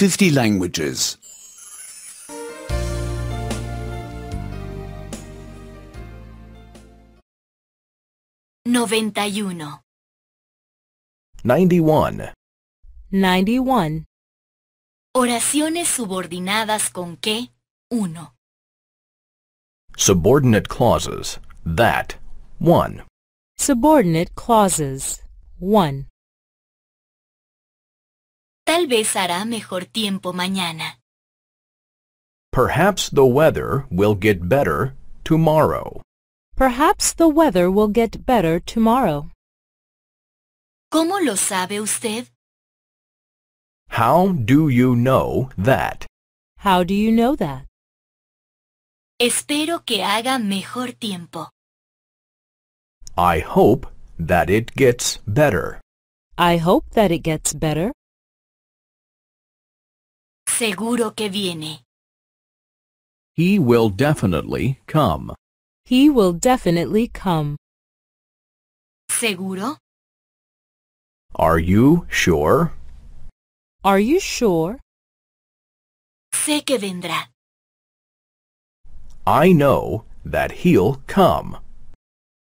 50 languages. Noventa y uno. 91. 91. Oraciones subordinadas con que, uno. Subordinate clauses. That. 1. Subordinate clauses. 1. Tal vez hará mejor tiempo mañana. Perhaps the weather will get better tomorrow. Perhaps the weather will get better tomorrow. ¿Cómo lo sabe usted? How do you know that? How do you know that? Espero que haga mejor tiempo. I hope that it gets better. I hope that it gets better. Seguro que viene. He will definitely come. He will definitely come. Seguro? Are you sure? Are you sure? Sé que vendrá. I know that he'll come.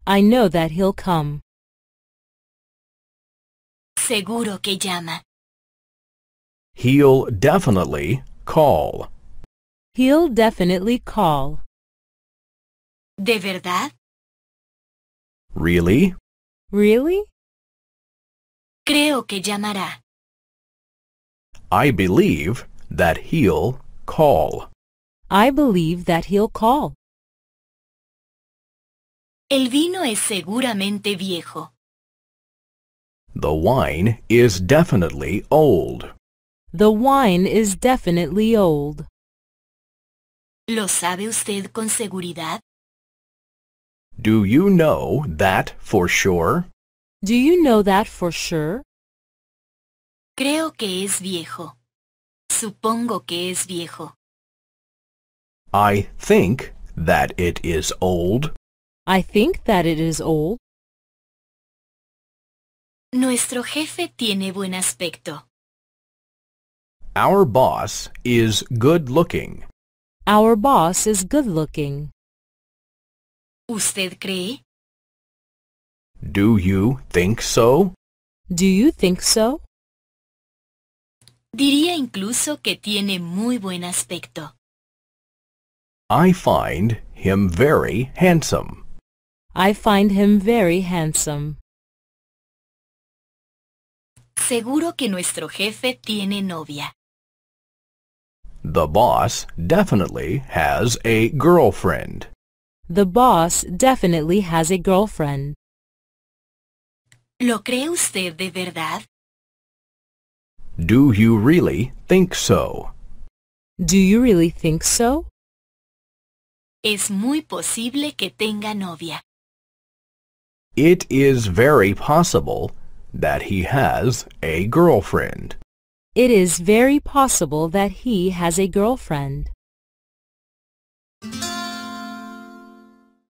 I know that he'll come. Seguro que llama. He'll definitely call. He'll definitely call. ¿De verdad? Really? Really? Creo que llamará. I believe that he'll call. I believe that he'll call. El vino es seguramente viejo. The wine is definitely old. The wine is definitely old. ¿Lo sabe usted con seguridad? Do you know that for sure? Do you know that for sure? Creo que es viejo. Supongo que es viejo. I think that it is old. I think that it is old. Nuestro jefe tiene buen aspecto. Our boss is good looking. Our boss is good looking. ¿Usted cree? Do you think so? Do you think so? Diría incluso que tiene muy buen aspecto. I find him very handsome. I find him very handsome. Seguro que nuestro jefe tiene novia. The boss definitely has a girlfriend. The boss definitely has a girlfriend. ¿Lo cree usted de verdad? Do you really think so? Do you really think so? Es muy posible que tenga novia. It is very possible that he has a girlfriend. It is very possible that he has a girlfriend.